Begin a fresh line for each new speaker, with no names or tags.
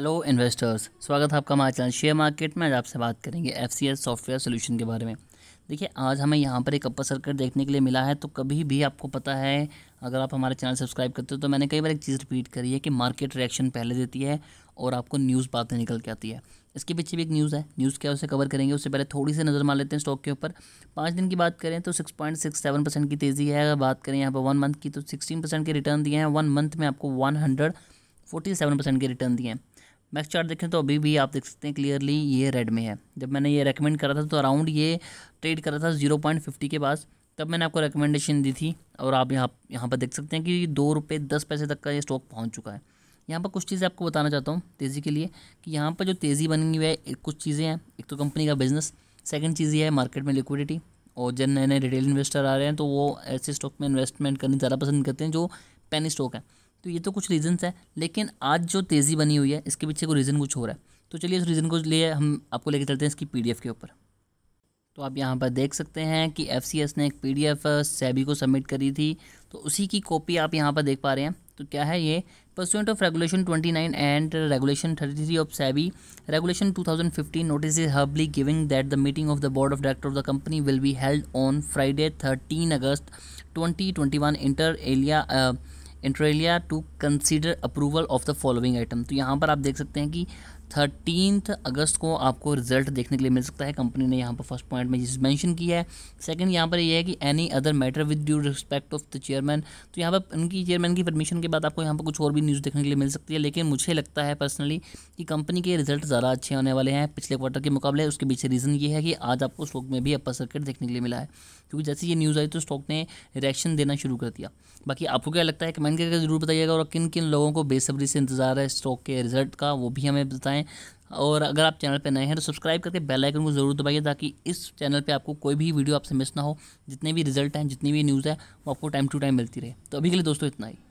hello investors स्वागत है आपका हमारे चैनल शेयर मार्केट में आज आपसे बात करेंगे एफ सॉफ्टवेयर सोल्यूशन के बारे में देखिए आज हमें यहाँ पर एक अपर सर्किट देखने के लिए मिला है तो कभी भी आपको पता है अगर आप हमारे चैनल सब्सक्राइब करते हो तो मैंने कई बार एक चीज़ रिपीट करी है कि मार्केट रिएक्शन पहले देती है और आपको न्यूज़ बातें निकल के आती है इसके पीछे भी एक न्यूज़ है न्यूज़ क्या उसे कवर करेंगे उससे पहले थोड़ी सी नज़र मार लेते हैं स्टॉक के ऊपर पाँच दिन की बात करें तो six point six seven percent की तेज़ी है अगर बात करें यहाँ पर वन मंथ की तो सिक्सटीन परसेंट के रिटर्न दिए हैं वन मंथ में आपको one hundred forty seven percent के रिटर्न दिए हैं मैक्स चार्ट देखें तो अभी भी आप देख सकते हैं क्लियरली ये रेड में है जब मैंने ये रेकमेंड करा था तो अराउंड ये ट्रेड करा था जीरो पॉइंट फिफ्टी के पास तब मैंने आपको रिकमेंडेशन दी थी और आप यहाँ यहाँ पर देख सकते हैं कि दो रुपये दस पैसे तक का ये स्टॉक पहुँच चुका है यहाँ पर कुछ चीज़ें आपको बताना चाहता हूँ तेज़ी के लिए कि यहाँ पर जो तेज़ी बनी हुई है कुछ चीज़ें हैं एक तो कंपनी का बिज़नेस सेकेंड चीज़ ये है मार्केट में लिक्विडिटी और जब नए नए रिटेल इन्वेस्टर आ रहे हैं तो वो ऐसे स्टॉक में इन्वेस्टमेंट करनी ज़्यादा पसंद करते हैं जो पेनी स्टॉक है तो ये तो कुछ रीज़न्स है लेकिन आज जो तेज़ी बनी हुई है इसके पीछे कोई रीज़न कुछ हो रहा है तो चलिए इस रीज़न को लिए हम आपको लेके चलते हैं इसकी पी के ऊपर तो आप यहाँ पर देख सकते हैं कि एफ ने एक पी डी सेबी को सबमिट करी थी तो उसी की कॉपी आप यहाँ पर देख पा रहे हैं तो क्या है ये percent of regulation 29 and regulation 33 of SEBI regulation 2015 notice is hereby giving that the meeting of the board of director of the company will be held on Friday 13 August 2021 inter alia inter alia to consider approval of the following item तो यहाँ पर आप देख सकते हैं कि thirteenth अगस्त को आपको रिजल्ट देखने के लिए मिल सकता है कंपनी ने यहाँ पर फर्स्ट पॉइंट में मैंशन किया है सेकंड यहाँ पर यह है कि any other matter with due respect of the chairman तो यहाँ पर उनकी चेयरमैन की परमिशन के बाद आपको यहाँ पर कुछ और भी न्यूज़ देखने के लिए मिल सकती है लेकिन मुझे लगता है पर्सनली कि कंपनी के रिजल्ट ज़्यादा अच्छे होने वाले हैं पिछले क्वार्टर के मुकाबले उसके पीछे रीज़न ये है कि आज आपको स्टॉक में भी अपर सर्किट देखने के लिए मिला है क्योंकि जैसे ये न्यूज़ आई तो स्टॉक ने रिएक्शन देना शुरू कर दिया बाकी आपको क्या लगता है कमेंट करके जरूर बताइएगा और किन किन लोगों को बेसब्री से इंतजार है स्टॉक के रिजल्ट का वो भी हमें बताएं दबाएं और अगर आप चैनल पर नए हैं तो सब्सक्राइब करके बेल आइकन को ज़रूर दबाइए ताकि इस चैनल पे आपको कोई भी वीडियो आपसे मिस ना हो जितने भी रिजल्ट हैं जितनी भी न्यूज़ है वो आपको टाइम टू टाइम मिलती रहे तो अभी के लिए दोस्तों इतना ही